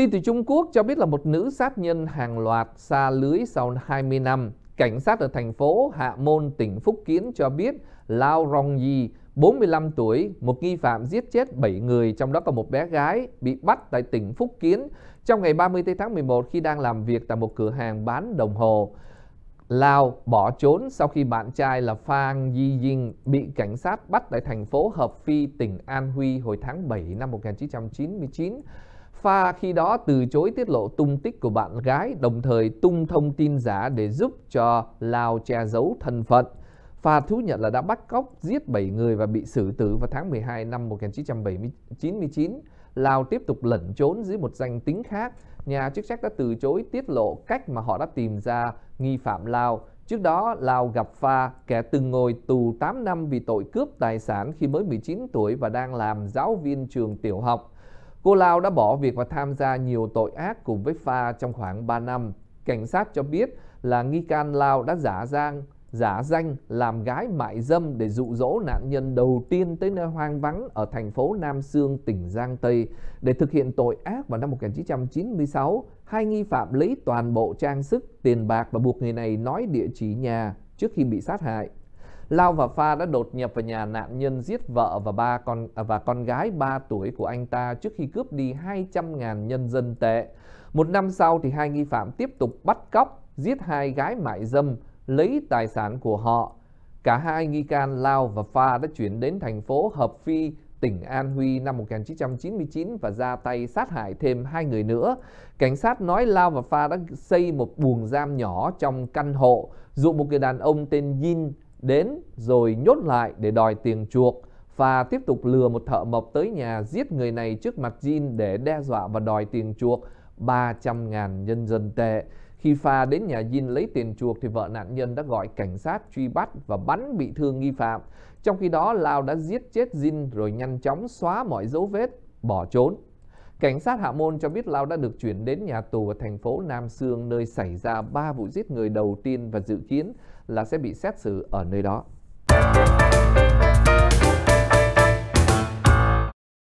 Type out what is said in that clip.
Tin từ Trung Quốc cho biết là một nữ sát nhân hàng loạt xa lưới sau 20 năm. Cảnh sát ở thành phố Hạ Môn, tỉnh Phúc Kiến cho biết Lao Rongyi, 45 tuổi, một nghi phạm giết chết 7 người, trong đó có một bé gái, bị bắt tại tỉnh Phúc Kiến trong ngày 30 tháng 11 khi đang làm việc tại một cửa hàng bán đồng hồ. Lao bỏ trốn sau khi bạn trai là Phan Di Dinh bị cảnh sát bắt tại thành phố Hợp Phi, tỉnh An Huy hồi tháng 7 năm 1999. Pha khi đó từ chối tiết lộ tung tích của bạn gái, đồng thời tung thông tin giả để giúp cho Lao che giấu thân phận. Pha thú nhận là đã bắt cóc, giết 7 người và bị xử tử vào tháng 12 năm 1999. Lào tiếp tục lẩn trốn dưới một danh tính khác. Nhà chức trách đã từ chối tiết lộ cách mà họ đã tìm ra nghi phạm Lào. Trước đó, Lào gặp Pha, kẻ từng ngồi tù 8 năm vì tội cướp tài sản khi mới 19 tuổi và đang làm giáo viên trường tiểu học. Cô Lao đã bỏ việc và tham gia nhiều tội ác cùng với Pha trong khoảng 3 năm. Cảnh sát cho biết là nghi can Lao đã giả giang, giả danh làm gái mại dâm để dụ dỗ nạn nhân đầu tiên tới nơi hoang vắng ở thành phố Nam Sương, tỉnh Giang Tây để thực hiện tội ác vào năm 1996. Hai nghi phạm lấy toàn bộ trang sức, tiền bạc và buộc người này nói địa chỉ nhà trước khi bị sát hại. Lao và Pha đã đột nhập vào nhà nạn nhân giết vợ và ba con à, và con gái 3 tuổi của anh ta trước khi cướp đi 200.000 nhân dân tệ. Một năm sau thì hai nghi phạm tiếp tục bắt cóc, giết hai gái mại dâm, lấy tài sản của họ. Cả hai nghi can Lao và Pha đã chuyển đến thành phố Hợp Phi, tỉnh An Huy năm 1999 và ra tay sát hại thêm hai người nữa. Cảnh sát nói Lao và Pha đã xây một buồng giam nhỏ trong căn hộ, dụ một người đàn ông tên Yin đến rồi nhốt lại để đòi tiền chuộc và tiếp tục lừa một thợ mộc tới nhà giết người này trước mặt Jin để đe dọa và đòi tiền chuộc 300.000 nhân dân tệ. Khi Pha đến nhà Jin lấy tiền chuộc thì vợ nạn nhân đã gọi cảnh sát truy bắt và bắn bị thương nghi phạm. Trong khi đó, Lao đã giết chết Jin rồi nhanh chóng xóa mọi dấu vết, bỏ trốn. Cảnh sát Hạ Môn cho biết Lao đã được chuyển đến nhà tù ở thành phố Nam Sương nơi xảy ra 3 vụ giết người đầu tiên và dự kiến là sẽ bị xét xử ở nơi đó.